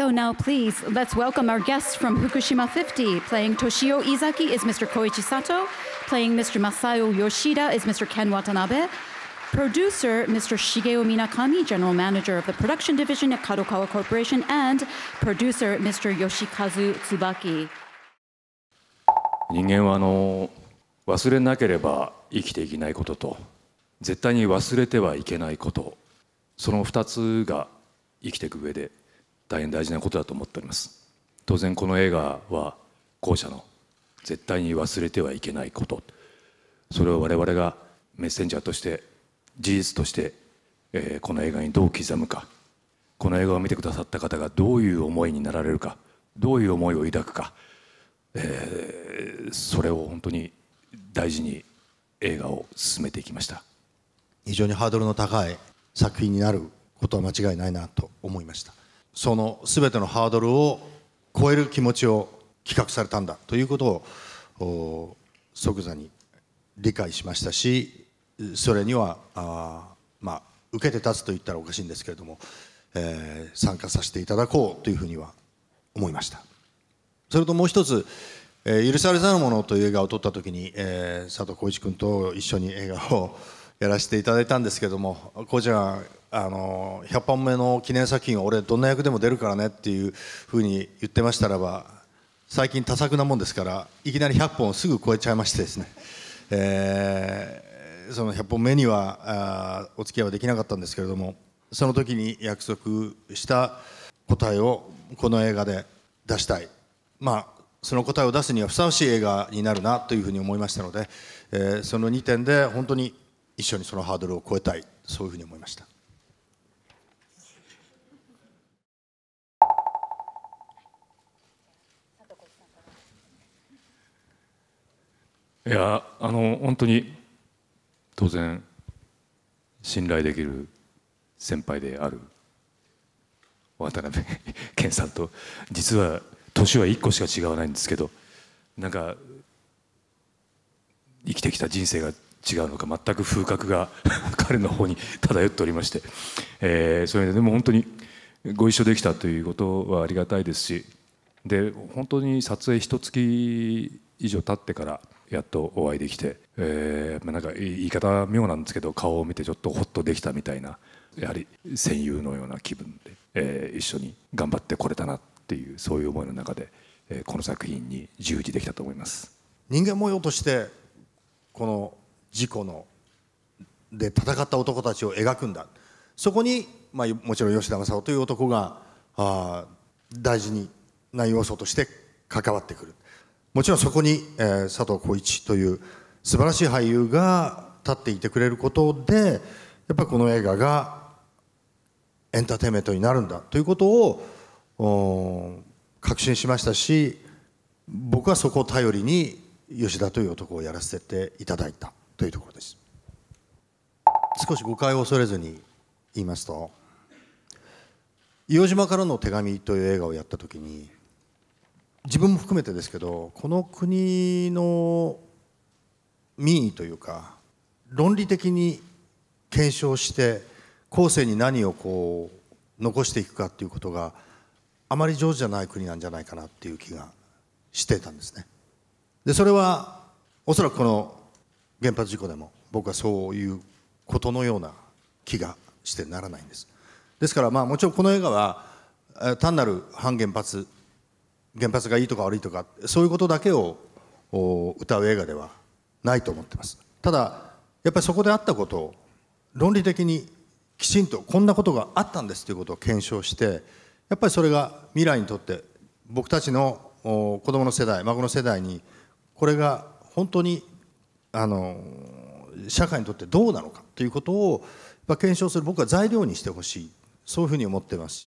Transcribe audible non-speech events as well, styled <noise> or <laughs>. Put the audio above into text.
So now, please, let's welcome our guests from Fukushima 50. Playing Toshio Izaki is Mr. Koichi Sato. Playing Mr. Masayo Yoshida is Mr. Ken Watanabe. Producer, Mr. Shigeo Minakami, General Manager of the Production Division at Kadokawa Corporation, and producer, Mr. Yoshikazu Tsubaki. 人間はあの忘れなければ生きていけないことと絶対に忘れてはいけないことその2つが生きていく上で大変大事なことだと思っております当然この映画は後者の絶対に忘れてはいけないことそれを我々がメッセンジャーとして事実として、えー、この映画にどう刻むかこの映画を見てくださった方がどういう思いになられるかどういう思いを抱くか、えー、それを本当に大事に映画を進めていきました非常にハードルの高い作品になることは間違いないなと思いましたその全てのハードルを超える気持ちを企画されたんだということを即座に理解しましたしそれにはあ、まあ、受けて立つと言ったらおかしいんですけれども、えー、参加させていただこうというふうには思いましたそれともう一つ「え許されざる者」という映画を撮った時に、えー、佐藤浩市君と一緒に映画をやらせていただいたんですけども浩市はあの100本目の記念作品は俺どんな役でも出るからねっていうふうに言ってましたらば最近多作なもんですからいきなり100本をすぐ超えちゃいましてですね、えー、その100本目にはあお付き合いはできなかったんですけれどもその時に約束した答えをこの映画で出したいまあその答えを出すにはふさわしい映画になるなというふうに思いましたので、えー、その2点で本当に一緒にそのハードルを超えたいそういうふうに思いました。いやあの本当に当然信頼できる先輩である渡辺謙 <laughs> さんと実は年は1個しか違わないんですけどなんか生きてきた人生が違うのか全く風格が <laughs> 彼の方に <laughs> 漂っておりまして、えー、そういうでも本当にご一緒できたということはありがたいですしで本当に撮影一月以上経ってからやっとお会いできて、えー、まあ、なんか言い方妙なんですけど顔を見てちょっとほっとできたみたいなやはり戦友のような気分で、えー、一緒に頑張ってこれたなっていうそういう思いの中で、えー、この作品に従事できたと思います人間模様としてこの事故ので戦った男たちを描くんだそこに、まあ、もちろん吉田正夫という男があ大事な要素として関わってくるもちろんそこに、えー、佐藤浩市という素晴らしい俳優が立っていてくれることでやっぱりこの映画がエンターテインメントになるんだということを確信しましたし僕はそこを頼りに吉田という男をやらせていただいたというところです少し誤解を恐れずに言いますと「硫黄島からの手紙」という映画をやった時に自分も含めてですけどこの国の民意というか論理的に検証して後世に何をこう残していくかっていうことがあまり上手じゃない国なんじゃないかなっていう気がしてたんですね。でそれはおそらくこの原発事故でも僕はそういうことのような気がしてならないんです。ですからまあもちろんこの映画は単なる反原発原発がいいとか悪いとかそういうことだけを歌う映画ではないと思ってますただやっぱりそこであったことを論理的にきちんとこんなことがあったんですということを検証してやっぱりそれが未来にとって僕たちの子供の世代孫の世代にこれが本当にあの社会にとってどうなのかということを検証する僕は材料にしてほしいそういうふうに思ってます。